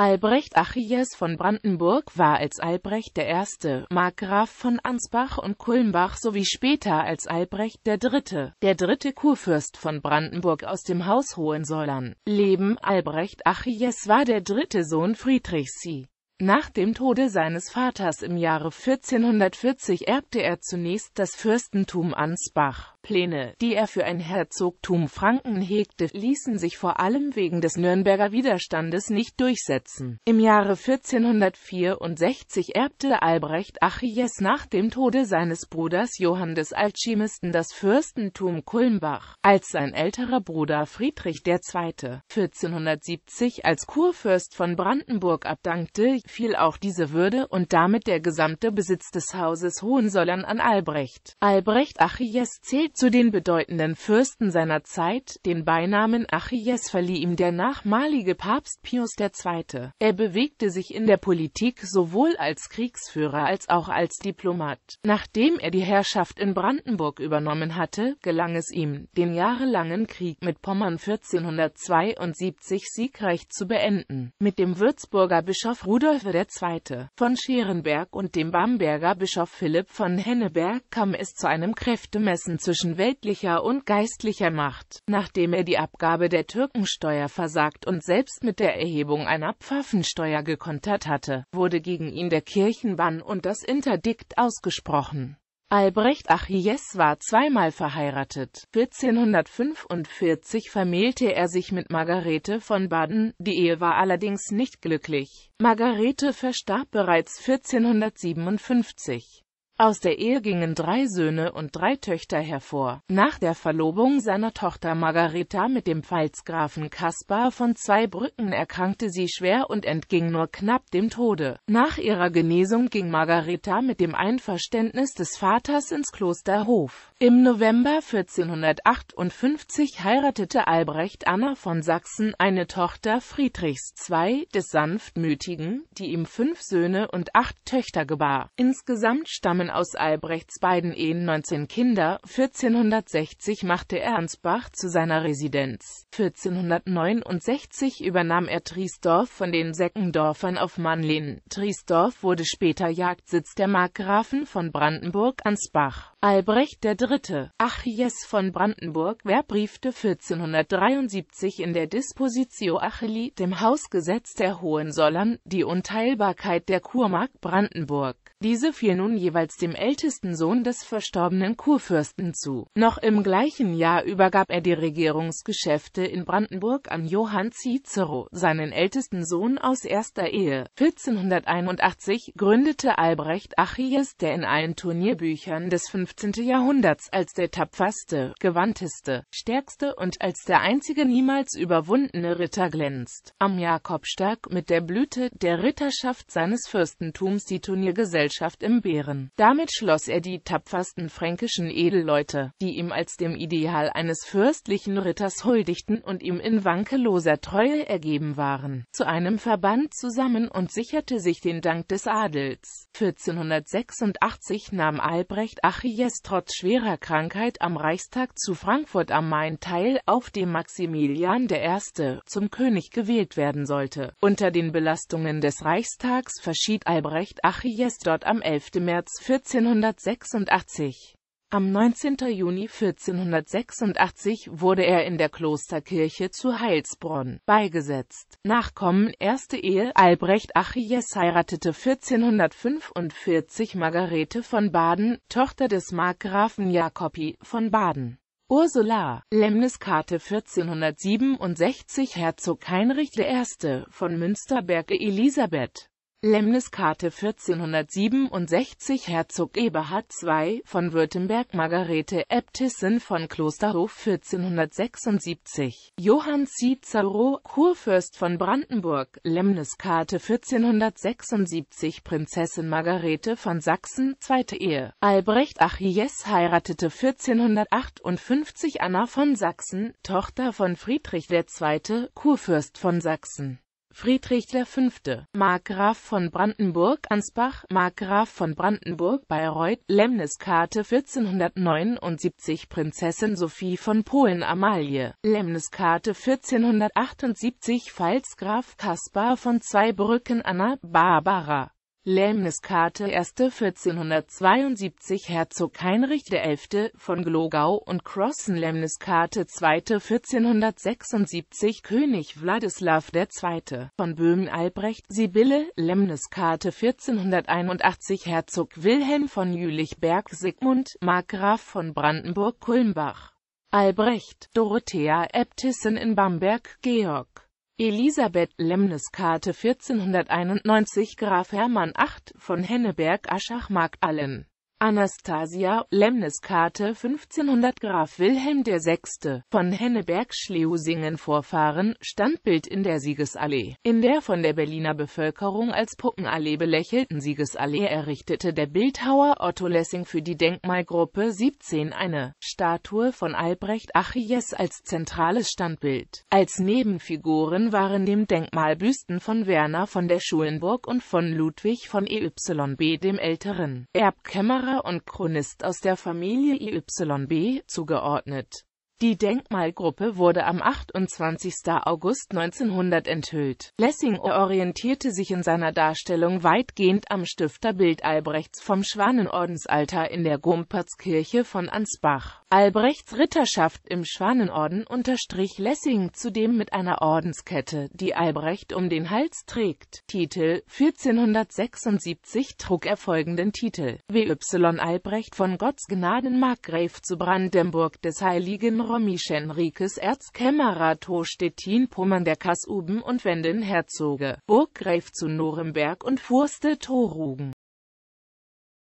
Albrecht Achilles von Brandenburg war als Albrecht I., Markgraf von Ansbach und Kulmbach sowie später als Albrecht III., der dritte Kurfürst von Brandenburg aus dem Haus Hohensäulern. Leben Albrecht Achilles war der dritte Sohn Friedrichs Nach dem Tode seines Vaters im Jahre 1440 erbte er zunächst das Fürstentum Ansbach Pläne, die er für ein Herzogtum Franken hegte, ließen sich vor allem wegen des Nürnberger Widerstandes nicht durchsetzen. Im Jahre 1464 erbte Albrecht Achilles nach dem Tode seines Bruders Johann des Alchemisten das Fürstentum Kulmbach, als sein älterer Bruder Friedrich II. 1470 als Kurfürst von Brandenburg abdankte, fiel auch diese Würde und damit der gesamte Besitz des Hauses Hohensollern an Albrecht. Albrecht Achilles zählt zu den bedeutenden Fürsten seiner Zeit, den Beinamen Achilles verlieh ihm der nachmalige Papst Pius II. Er bewegte sich in der Politik sowohl als Kriegsführer als auch als Diplomat. Nachdem er die Herrschaft in Brandenburg übernommen hatte, gelang es ihm, den jahrelangen Krieg mit Pommern 1472 siegreich zu beenden. Mit dem Würzburger Bischof Rudolf II. von Scherenberg und dem Bamberger Bischof Philipp von Henneberg kam es zu einem Kräftemessen zwischen zwischen weltlicher und geistlicher Macht, nachdem er die Abgabe der Türkensteuer versagt und selbst mit der Erhebung einer Pfaffensteuer gekontert hatte, wurde gegen ihn der Kirchenbann und das Interdikt ausgesprochen. Albrecht Achilles war zweimal verheiratet. 1445 vermählte er sich mit Margarete von Baden, die Ehe war allerdings nicht glücklich. Margarete verstarb bereits 1457. Aus der Ehe gingen drei Söhne und drei Töchter hervor. Nach der Verlobung seiner Tochter Margareta mit dem Pfalzgrafen Kaspar von Zweibrücken erkrankte sie schwer und entging nur knapp dem Tode. Nach ihrer Genesung ging Margareta mit dem Einverständnis des Vaters ins Kloster Hof. Im November 1458 heiratete Albrecht Anna von Sachsen eine Tochter Friedrichs II des Sanftmütigen, die ihm fünf Söhne und acht Töchter gebar. Insgesamt stammen waren aus Albrechts beiden Ehen 19 Kinder, 1460 machte er Ansbach zu seiner Residenz. 1469 übernahm er Triesdorf von den Seckendorfern auf Mannlin. Triesdorf wurde später Jagdsitz der Markgrafen von Brandenburg-Ansbach. Albrecht III. Achilles von Brandenburg verbriefte 1473 in der Dispositio Achilli, dem Hausgesetz der Hohensollern, die Unteilbarkeit der Kurmark Brandenburg. Diese fiel nun jeweils dem ältesten Sohn des verstorbenen Kurfürsten zu. Noch im gleichen Jahr übergab er die Regierungsgeschäfte in Brandenburg an Johann Cicero, seinen ältesten Sohn aus erster Ehe. 1481 gründete Albrecht Achilles, der in allen Turnierbüchern des 15. Jahrhunderts als der tapferste, gewandteste, stärkste und als der einzige niemals überwundene Ritter glänzt, am Jakobstag mit der Blüte der Ritterschaft seines Fürstentums die Turniergesellschaft Gesellschaft im Bären. Damit schloss er die tapfersten fränkischen Edelleute, die ihm als dem Ideal eines fürstlichen Ritters huldigten und ihm in wankeloser Treue ergeben waren, zu einem Verband zusammen und sicherte sich den Dank des Adels. 1486 nahm Albrecht Achilles trotz schwerer Krankheit am Reichstag zu Frankfurt am Main teil, auf dem Maximilian I. zum König gewählt werden sollte. Unter den Belastungen des Reichstags verschied Albrecht Achilles dort Stuttgart am 11. März 1486. Am 19. Juni 1486 wurde er in der Klosterkirche zu Heilsbronn beigesetzt. Nachkommen erste Ehe Albrecht Achilles heiratete 1445 Margarete von Baden, Tochter des Markgrafen Jacobi von Baden. Ursula, Lemniskarte 1467 Herzog Heinrich I. von Münsterberg Elisabeth Lemniskate 1467 Herzog Eberhard II. von Württemberg Margarete Äbtissin von Klosterhof 1476 Johann Cicero Kurfürst von Brandenburg Lemniskate 1476 Prinzessin Margarete von Sachsen Zweite Ehe Albrecht Achilles heiratete 1458 Anna von Sachsen, Tochter von Friedrich II., Kurfürst von Sachsen Friedrich V., Markgraf von Brandenburg-Ansbach, Markgraf von Brandenburg, Bayreuth, Lemniskarte 1479 Prinzessin Sophie von Polen Amalie, Lemniskarte 1478 Pfalzgraf Kaspar von Zweibrücken Anna Barbara Lähmniskarte erste 1472 Herzog Heinrich XI. von Glogau und Crossen Lähmniskarte zweite 1476 König Wladislaw II. von Böhmen Albrecht Sibylle Lähmniskarte 1481 Herzog Wilhelm von Jülichberg Sigmund Markgraf von Brandenburg-Kulmbach Albrecht Dorothea Äbtissin in Bamberg Georg Elisabeth Lemnes Karte 1491 Graf Hermann 8 von Henneberg-Aschach-Mark Allen Anastasia, Lemniskate 1500 Graf Wilhelm VI. von Henneberg-Schleusingen Vorfahren, Standbild in der Siegesallee. In der von der Berliner Bevölkerung als Puppenallee belächelten Siegesallee errichtete der Bildhauer Otto Lessing für die Denkmalgruppe 17 eine Statue von Albrecht Achilles als zentrales Standbild. Als Nebenfiguren waren dem Denkmal Büsten von Werner von der Schulenburg und von Ludwig von EYB dem Älteren. Erbkämmerer Pfarrer und Chronist aus der Familie IYB, zugeordnet. Die Denkmalgruppe wurde am 28. August 1900 enthüllt. Lessing orientierte sich in seiner Darstellung weitgehend am Stifterbild Albrechts vom Schwanenordensaltar in der Gumpertskirche von Ansbach. Albrechts Ritterschaft im Schwanenorden unterstrich Lessing zudem mit einer Ordenskette, die Albrecht um den Hals trägt. Titel 1476 trug er folgenden Titel W.Y. Albrecht von Gotts Gnaden Markgräf zu Brandenburg des Heiligen Romischen Rikes Erzkämmerer to Stettin Pommern der Kassuben und Wenden Herzoge Burggräf zu Nuremberg und Furste Torugen